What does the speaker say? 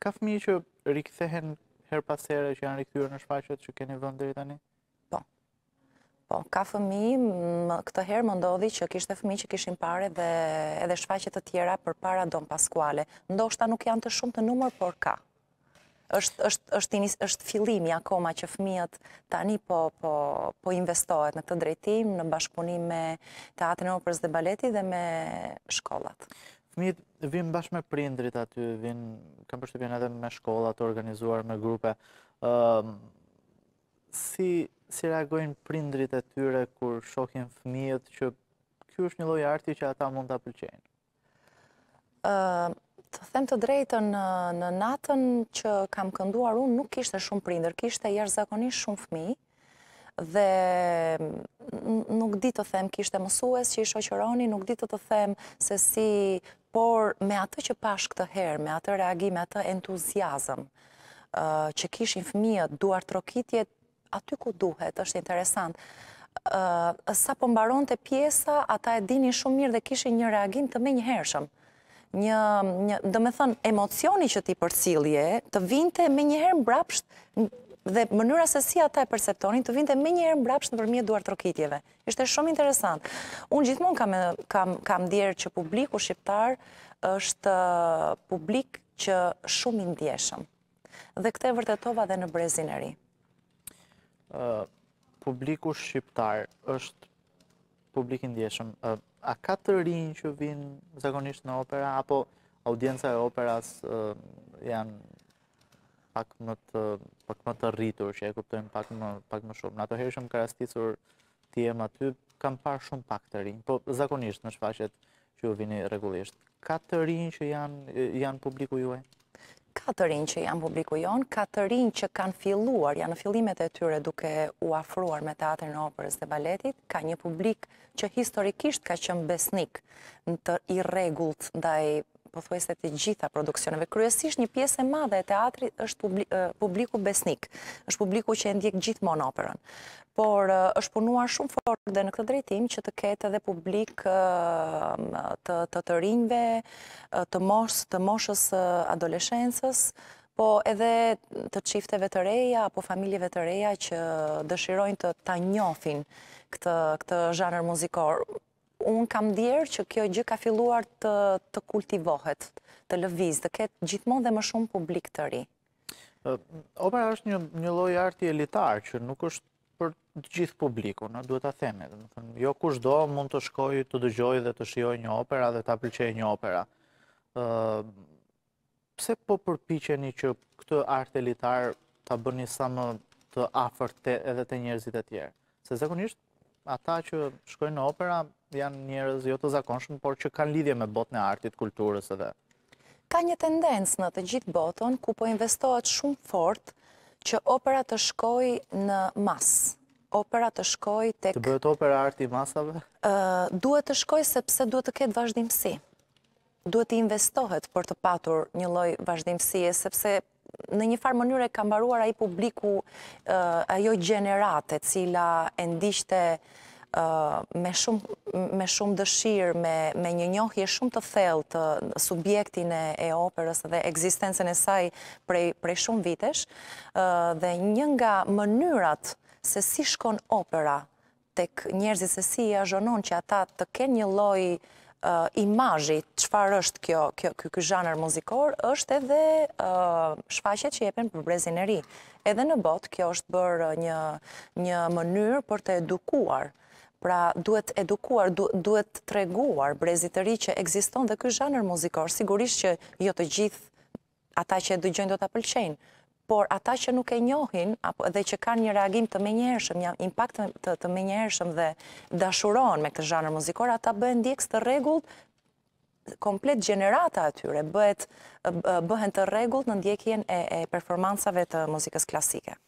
Ka fëmi që rikëthehen her pasere që janë rikëtyrë në shfaqet që keni vëndë dhe tani? Po. Po, ka fëmi, këtë herë më ndodhi që kishte fëmi që kishin pare dhe edhe shfaqet të tjera për para Don Paskuale. Ndoshta nuk janë të shumë të numër, por ka. Êshtë, është, është, është filimi akoma që fëmijët tani po, po, po investohet në këtë drejtim, në bashkëpunim me teatrin operës dhe baleti dhe me shkollat fëmijët vin bashkë me prindrit aty, vin, kam përshtypjen edhe me shkolla të organizuar me grupe. Ëm uh, si si reagojnë prindrit e tyre kur shohin fëmijët që ky është një lloj arti që ata mund ta pëlqejnë. Ëm uh, të them të drejtën në, në natën që kam kënduar unë nuk kishte shumë prindër, kishte jashtëzakonisht shumë fëmijë dhe nuk di të them kishtë e mësues që i shoqëroni, nuk di të të them se si, por me atë që pash këtë herë, me atë reagime, atë entuziasm që kishin fëmijët duar të rokitjet, aty ku duhet, është interesant. Sa pëmbaron po të pjesa, ata e dini shumë mirë dhe kishin një reagim të me një hershëm. Një, dhe me thënë, emocioni që ti përcilje, të vinte me njëherë mbrapsht dhe mënyra se si ata e perceptonin të vinte me njërë mbrapsh në përmjet duartë rokitjeve. Ishte shumë interesant. Unë gjithmonë kam djerë që publiku shqiptar është publik që shumë indjeshëm. Dhe këte vërtetova dhe në brezin e ri. Publiku shqiptar është publik indjeshëm. A ka të rinjë që vinë zakonisht në opera, apo audienca e operas janë pak më të pak më të rritur që e kuptojm pak më pak më shumë. Në ato herë që më ka rastisur ti jam aty, kam parë shumë pak të rinj, po zakonisht në shfaqjet që ju vini rregullisht. Ka të rinj që janë janë publiku juaj? Ka të rinj që janë publiku jon, ka të rinj që kanë filluar, janë në fillimet e tyre duke u afruar me teatrin e operës dhe baletit, ka një publik që historikisht ka qenë besnik në të i rregullt ndaj pëthuese të gjitha produksioneve. Kryesisht një piesë e madhe e teatri është publiku besnik, është publiku që e ndjek gjithmonë operën. Por është punuar shumë forë dhe në këtë drejtim që të ketë edhe publik të të rinjve, të moshës, të moshës adoleshensës, po edhe të qifteve të reja apo familjeve të reja që dëshirojnë të ta njofin këtë zhanër muzikor unë kam djerë që kjo gjë ka filluar të kultivohet, të lëviz, të ketë gjithmon dhe më shumë publik të ri. Opera është një loj arti elitar që nuk është për gjithë publiku, në duhet të theme. Jo kushdo mund të shkoj të dëgjoj dhe të shioj një opera dhe të apriqej një opera. Pse po përpicheni që këtë arti elitar të bëni sa më të afer edhe të njerëzit e tjerë? Se zekonisht ata që shkojnë në opera janë njerëz jo të zakonshëm por që kanë lidhje me botën e artit kulturës edhe ka një tendencë në të gjithë botën ku po investohet shumë fort që opera të shkojë në mas. Opera të shkojë tek Të bëhet opera arti masave? Ë duhet të shkojë sepse duhet të ketë vazhdimsi. Duhet të investohet për të patur një lloj vazhdimësie sepse në një farë mënyre ka mbaruar i publiku eh, ajo gjenerate cila e ndishte eh, me shumë dëshirë, me një njohje shumë të thellë të eh, subjektin e operës dhe eksistencen e saj prej shumë vitesh, dhe një nga mënyrat se si shkon opera tek njerëzit se si i ajonon që ata të ken një loj Eh, imajji, qëfar është kjo kjo zhanër muzikor, është edhe eh, shfaqet që jepen për brezin e ri. Edhe në bot, kjo është bërë eh, një mënyrë për të edukuar. Pra, duhet edukuar, duhet të reguar brezit e ri që eksiston dhe kjo zhanër muzikor. Sigurisht që jo të gjithë ata që e dëgjojnë do të apëlqenë, por ata që nuk e njohin dhe që kanë një reagim të menjëhershëm, një impakt të të menjëhershëm dhe dashurohen me këtë zhanër muzikor, ata bëhen ndjekës të rregullt komplet gjenerata atyre, bëhen të rregullt në ndjekjen e performancave të muzikës klasike.